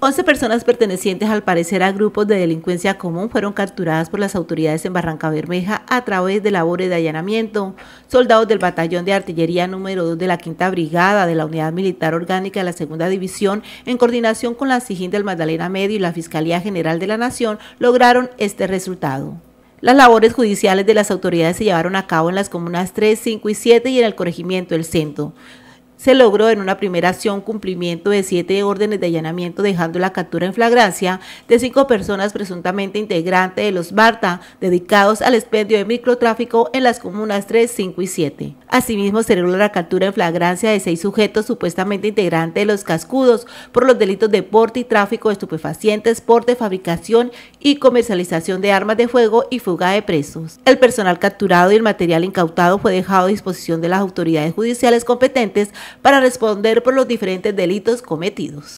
11 personas pertenecientes al parecer a grupos de delincuencia común fueron capturadas por las autoridades en Barranca Bermeja a través de labores de allanamiento. Soldados del Batallón de Artillería número 2 de la Quinta Brigada de la Unidad Militar Orgánica de la Segunda División, en coordinación con la SIGIN del Magdalena Medio y la Fiscalía General de la Nación, lograron este resultado. Las labores judiciales de las autoridades se llevaron a cabo en las comunas 3, 5 y 7 y en el corregimiento del Centro se logró en una primera acción cumplimiento de siete órdenes de allanamiento dejando la captura en flagrancia de cinco personas presuntamente integrantes de los BARTA dedicados al expendio de microtráfico en las comunas 3, 5 y 7. Asimismo, se logró la captura en flagrancia de seis sujetos supuestamente integrantes de los cascudos por los delitos de porte y tráfico de estupefacientes, porte, fabricación y comercialización de armas de fuego y fuga de presos. El personal capturado y el material incautado fue dejado a disposición de las autoridades judiciales competentes para responder por los diferentes delitos cometidos.